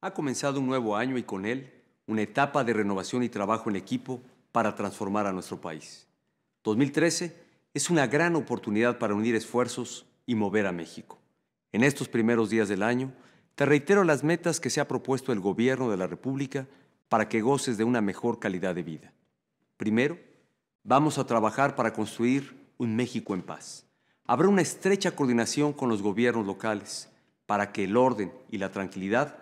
Ha comenzado un nuevo año y con él una etapa de renovación y trabajo en equipo para transformar a nuestro país. 2013 es una gran oportunidad para unir esfuerzos y mover a México. En estos primeros días del año, te reitero las metas que se ha propuesto el Gobierno de la República para que goces de una mejor calidad de vida. Primero, vamos a trabajar para construir un México en paz. Habrá una estrecha coordinación con los gobiernos locales para que el orden y la tranquilidad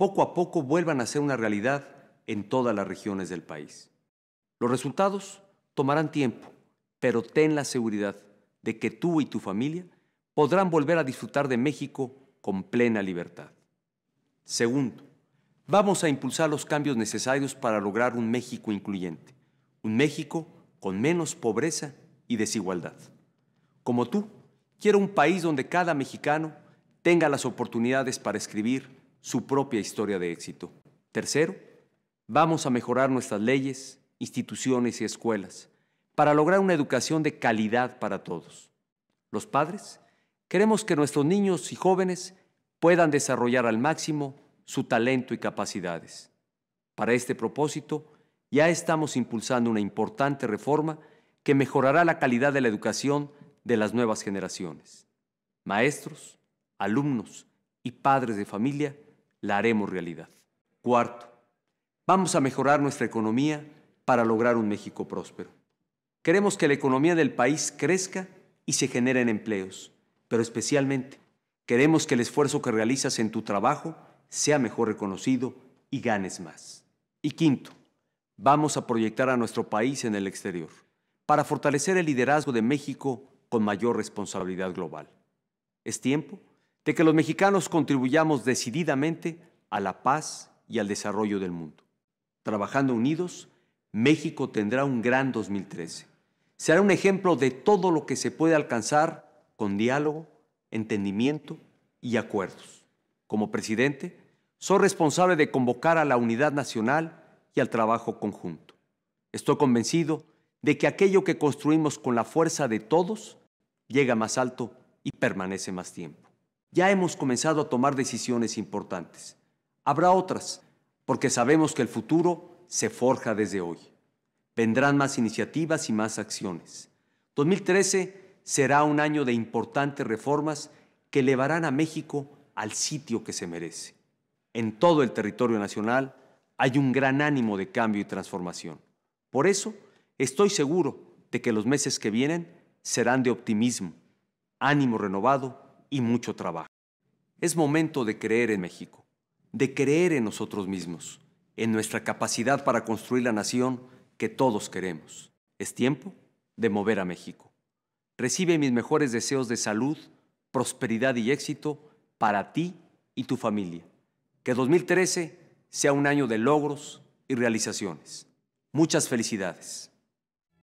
poco a poco vuelvan a ser una realidad en todas las regiones del país. Los resultados tomarán tiempo, pero ten la seguridad de que tú y tu familia podrán volver a disfrutar de México con plena libertad. Segundo, vamos a impulsar los cambios necesarios para lograr un México incluyente, un México con menos pobreza y desigualdad. Como tú, quiero un país donde cada mexicano tenga las oportunidades para escribir, su propia historia de éxito. Tercero, vamos a mejorar nuestras leyes, instituciones y escuelas para lograr una educación de calidad para todos. Los padres queremos que nuestros niños y jóvenes puedan desarrollar al máximo su talento y capacidades. Para este propósito, ya estamos impulsando una importante reforma que mejorará la calidad de la educación de las nuevas generaciones. Maestros, alumnos y padres de familia la haremos realidad. Cuarto, vamos a mejorar nuestra economía para lograr un México próspero. Queremos que la economía del país crezca y se generen empleos, pero especialmente queremos que el esfuerzo que realizas en tu trabajo sea mejor reconocido y ganes más. Y quinto, vamos a proyectar a nuestro país en el exterior para fortalecer el liderazgo de México con mayor responsabilidad global. Es tiempo de que los mexicanos contribuyamos decididamente a la paz y al desarrollo del mundo. Trabajando unidos, México tendrá un gran 2013. Será un ejemplo de todo lo que se puede alcanzar con diálogo, entendimiento y acuerdos. Como presidente, soy responsable de convocar a la unidad nacional y al trabajo conjunto. Estoy convencido de que aquello que construimos con la fuerza de todos llega más alto y permanece más tiempo ya hemos comenzado a tomar decisiones importantes. Habrá otras, porque sabemos que el futuro se forja desde hoy. Vendrán más iniciativas y más acciones. 2013 será un año de importantes reformas que elevarán a México al sitio que se merece. En todo el territorio nacional hay un gran ánimo de cambio y transformación. Por eso, estoy seguro de que los meses que vienen serán de optimismo, ánimo renovado y mucho trabajo. Es momento de creer en México, de creer en nosotros mismos, en nuestra capacidad para construir la nación que todos queremos. Es tiempo de mover a México. Recibe mis mejores deseos de salud, prosperidad y éxito para ti y tu familia. Que 2013 sea un año de logros y realizaciones. Muchas felicidades.